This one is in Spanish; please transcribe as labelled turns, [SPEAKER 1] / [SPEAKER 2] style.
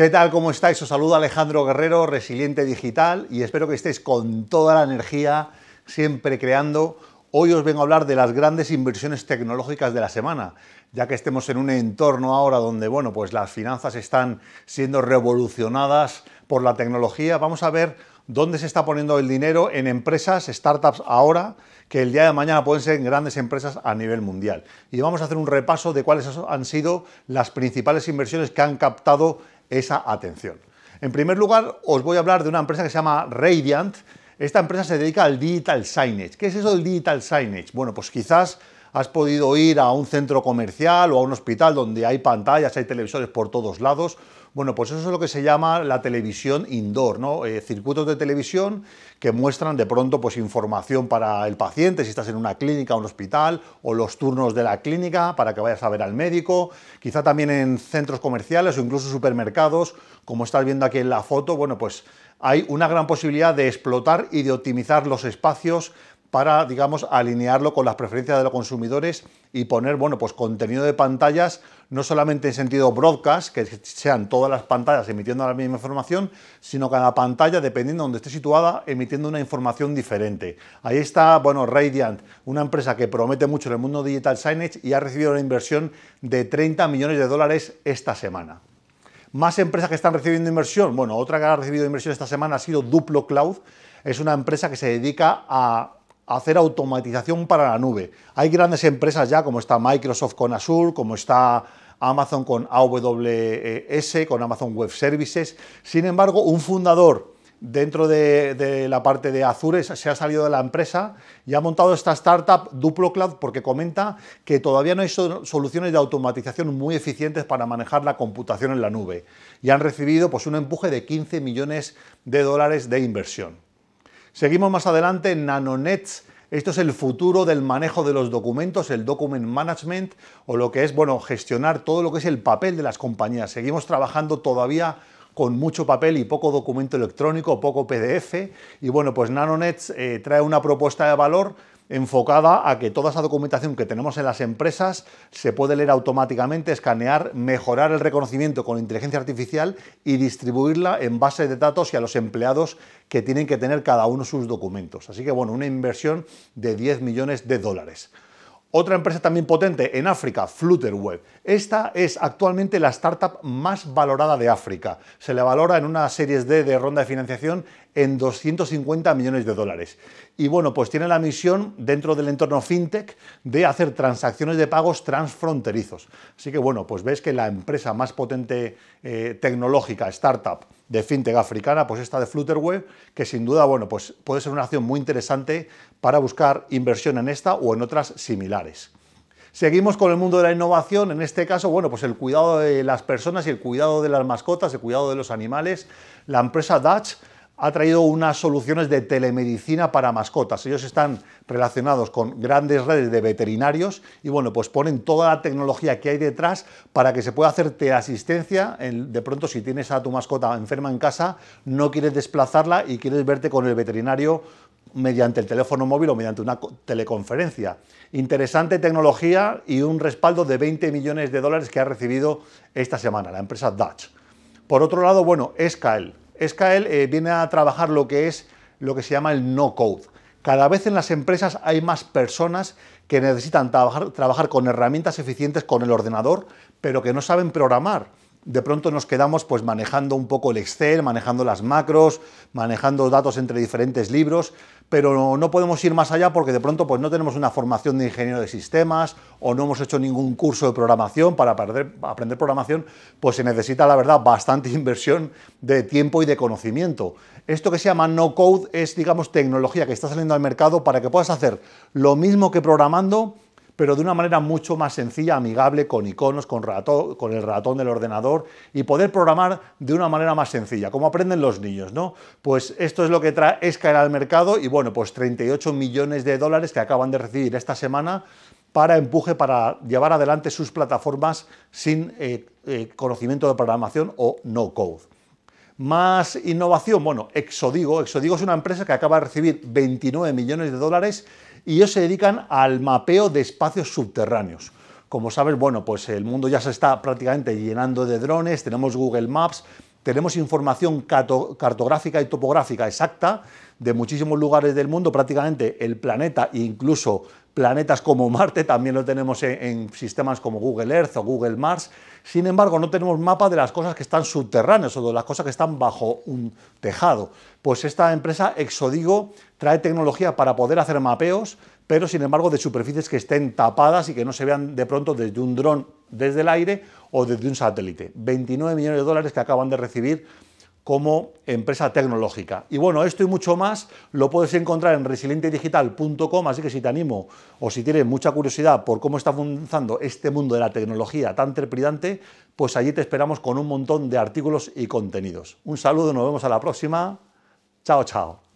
[SPEAKER 1] ¿Qué tal? ¿Cómo estáis? Os saluda Alejandro Guerrero, Resiliente Digital, y espero que estéis con toda la energía, siempre creando. Hoy os vengo a hablar de las grandes inversiones tecnológicas de la semana, ya que estemos en un entorno ahora donde, bueno, pues las finanzas están siendo revolucionadas por la tecnología. Vamos a ver dónde se está poniendo el dinero en empresas, startups ahora, que el día de mañana pueden ser grandes empresas a nivel mundial. Y vamos a hacer un repaso de cuáles han sido las principales inversiones que han captado esa atención. En primer lugar, os voy a hablar de una empresa que se llama Radiant. Esta empresa se dedica al digital signage. ¿Qué es eso del digital signage? Bueno, pues quizás has podido ir a un centro comercial o a un hospital donde hay pantallas, hay televisores por todos lados. Bueno, pues eso es lo que se llama la televisión indoor, ¿no? Eh, circuitos de televisión que muestran de pronto pues, información para el paciente, si estás en una clínica o un hospital, o los turnos de la clínica para que vayas a ver al médico, quizá también en centros comerciales o incluso supermercados, como estás viendo aquí en la foto, bueno, pues hay una gran posibilidad de explotar y de optimizar los espacios para, digamos, alinearlo con las preferencias de los consumidores y poner, bueno, pues contenido de pantallas, no solamente en sentido broadcast, que sean todas las pantallas emitiendo la misma información, sino cada pantalla, dependiendo de donde esté situada, emitiendo una información diferente. Ahí está, bueno, Radiant, una empresa que promete mucho en el mundo digital signage y ha recibido una inversión de 30 millones de dólares esta semana. Más empresas que están recibiendo inversión. Bueno, otra que ha recibido inversión esta semana ha sido Duplo Cloud. Es una empresa que se dedica a hacer automatización para la nube. Hay grandes empresas ya, como está Microsoft con Azure, como está Amazon con AWS, con Amazon Web Services. Sin embargo, un fundador dentro de, la parte de Azure, se ha salido de la empresa y ha montado esta startup Duplo Cloud porque comenta que todavía no hay soluciones de automatización muy eficientes para manejar la computación en la nube y han recibido pues, un empuje de 15 millones de dólares de inversión. Seguimos más adelante, Nanonet esto es el futuro del manejo de los documentos, el document management, o lo que es, bueno, gestionar todo lo que es el papel de las compañías. Seguimos trabajando todavía con mucho papel y poco documento electrónico, poco PDF. Y bueno, pues NanoNets eh, trae una propuesta de valor enfocada a que toda esa documentación que tenemos en las empresas se puede leer automáticamente, escanear, mejorar el reconocimiento con inteligencia artificial y distribuirla en base de datos y a los empleados que tienen que tener cada uno sus documentos. Así que bueno, una inversión de 10 millones de dólares. Otra empresa también potente en África, Flutterweb. Esta es actualmente la startup más valorada de África. Se le valora en una serie D de ronda de financiación en 250 millones de dólares. Y bueno, pues tiene la misión dentro del entorno fintech de hacer transacciones de pagos transfronterizos. Así que bueno, pues ves que la empresa más potente eh, tecnológica, startup de fintech africana, pues esta de Flutterweb que sin duda, bueno, pues puede ser una acción muy interesante para buscar inversión en esta o en otras similares. Seguimos con el mundo de la innovación, en este caso, bueno, pues el cuidado de las personas y el cuidado de las mascotas, el cuidado de los animales. La empresa Dutch ha traído unas soluciones de telemedicina para mascotas. Ellos están relacionados con grandes redes de veterinarios y bueno, pues ponen toda la tecnología que hay detrás para que se pueda hacerte asistencia. De pronto, si tienes a tu mascota enferma en casa, no quieres desplazarla y quieres verte con el veterinario mediante el teléfono móvil o mediante una teleconferencia. Interesante tecnología y un respaldo de 20 millones de dólares que ha recibido esta semana la empresa Dutch. Por otro lado, bueno, Escael, que eh, viene a trabajar lo que es lo que se llama el no code. Cada vez en las empresas hay más personas que necesitan trabajar con herramientas eficientes con el ordenador, pero que no saben programar de pronto nos quedamos pues manejando un poco el Excel, manejando las macros, manejando datos entre diferentes libros, pero no, podemos ir más allá porque de pronto pues no tenemos una formación de ingeniero de sistemas o no hemos hecho ningún curso de programación para aprender, aprender programación, pues se necesita la verdad bastante inversión de tiempo y de conocimiento. Esto que se llama no code es digamos tecnología que está saliendo al mercado para que puedas hacer lo mismo que programando pero de una manera mucho más sencilla, amigable, con iconos, con, ratón, con el ratón del ordenador y poder programar de una manera más sencilla, como aprenden los niños, ¿no? Pues esto es lo que trae caer al mercado y bueno, pues 38 millones de dólares que acaban de recibir esta semana para empuje, para llevar adelante sus plataformas sin eh, eh, conocimiento de programación o no code. Más innovación, bueno, Exodigo. Exodigo es una empresa que acaba de recibir 29 millones de dólares y ellos se dedican al mapeo de espacios subterráneos. Como sabes, bueno, pues el mundo ya se está prácticamente llenando de drones, tenemos Google Maps, tenemos información cartográfica y topográfica exacta de muchísimos lugares del mundo, prácticamente el planeta e incluso planetas como Marte, también lo tenemos en, sistemas como Google Earth o Google Mars. Sin embargo, no tenemos mapa de las cosas que están subterráneas o de las cosas que están bajo un tejado. Pues esta empresa, Exodigo, trae tecnología para poder hacer mapeos, pero sin embargo de superficies que estén tapadas y que no se vean de pronto desde un dron desde el aire o desde un satélite. 29 millones de dólares que acaban de recibir como empresa tecnológica. Y bueno, esto y mucho más lo puedes encontrar en resilientedigital.com, así que si te animo o si tienes mucha curiosidad por cómo está funcionando este mundo de la tecnología tan trepidante, pues allí te esperamos con un montón de artículos y contenidos. Un saludo, nos vemos a la próxima. Chao, chao.